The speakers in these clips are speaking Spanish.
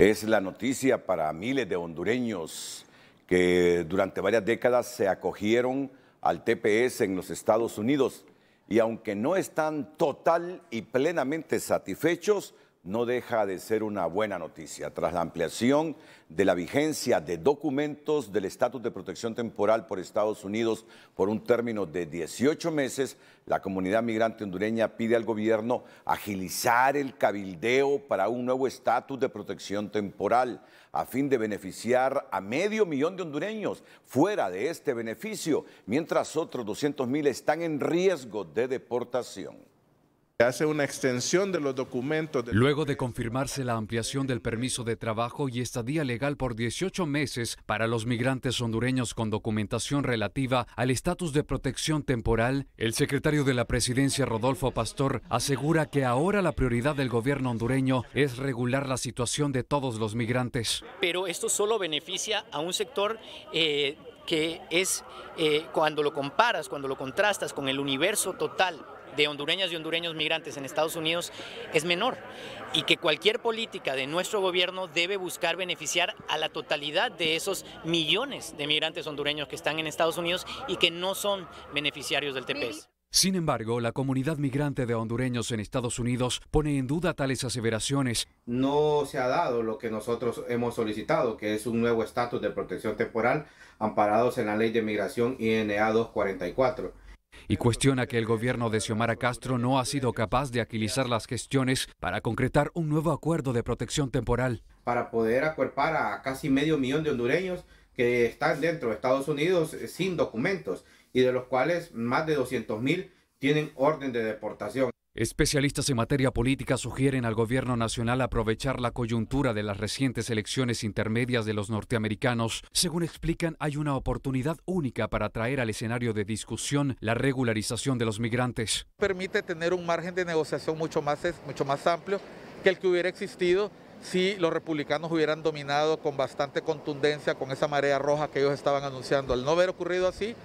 Es la noticia para miles de hondureños que durante varias décadas se acogieron al TPS en los Estados Unidos y aunque no están total y plenamente satisfechos, no deja de ser una buena noticia. Tras la ampliación de la vigencia de documentos del estatus de protección temporal por Estados Unidos por un término de 18 meses, la comunidad migrante hondureña pide al gobierno agilizar el cabildeo para un nuevo estatus de protección temporal a fin de beneficiar a medio millón de hondureños fuera de este beneficio, mientras otros 200 mil están en riesgo de deportación hace una extensión de los documentos. Luego de confirmarse la ampliación del permiso de trabajo y estadía legal por 18 meses para los migrantes hondureños con documentación relativa al estatus de protección temporal, el secretario de la presidencia Rodolfo Pastor asegura que ahora la prioridad del gobierno hondureño es regular la situación de todos los migrantes. Pero esto solo beneficia a un sector eh, que es eh, cuando lo comparas, cuando lo contrastas con el universo total de hondureñas y hondureños migrantes en Estados Unidos es menor y que cualquier política de nuestro gobierno debe buscar beneficiar a la totalidad de esos millones de migrantes hondureños que están en Estados Unidos y que no son beneficiarios del TPS. Sin embargo, la comunidad migrante de hondureños en Estados Unidos pone en duda tales aseveraciones. No se ha dado lo que nosotros hemos solicitado, que es un nuevo estatus de protección temporal amparados en la Ley de Migración INA 244. Y cuestiona que el gobierno de Xiomara Castro no ha sido capaz de agilizar las gestiones para concretar un nuevo acuerdo de protección temporal. Para poder acuerpar a casi medio millón de hondureños que están dentro de Estados Unidos sin documentos y de los cuales más de 200.000 tienen orden de deportación. Especialistas en materia política sugieren al gobierno nacional aprovechar la coyuntura de las recientes elecciones intermedias de los norteamericanos. Según explican, hay una oportunidad única para traer al escenario de discusión la regularización de los migrantes. Permite tener un margen de negociación mucho más, mucho más amplio que el que hubiera existido si los republicanos hubieran dominado con bastante contundencia con esa marea roja que ellos estaban anunciando. Al no haber ocurrido así,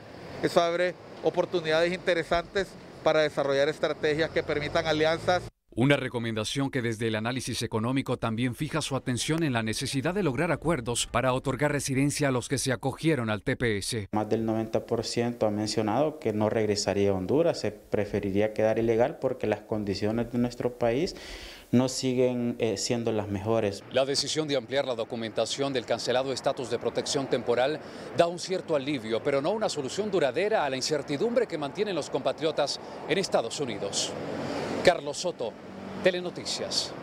eso abre oportunidades interesantes para desarrollar estrategias que permitan alianzas. Una recomendación que desde el análisis económico también fija su atención en la necesidad de lograr acuerdos para otorgar residencia a los que se acogieron al TPS. Más del 90% ha mencionado que no regresaría a Honduras, se preferiría quedar ilegal porque las condiciones de nuestro país no siguen eh, siendo las mejores. La decisión de ampliar la documentación del cancelado estatus de protección temporal da un cierto alivio, pero no una solución duradera a la incertidumbre que mantienen los compatriotas en Estados Unidos. Carlos Soto, Telenoticias.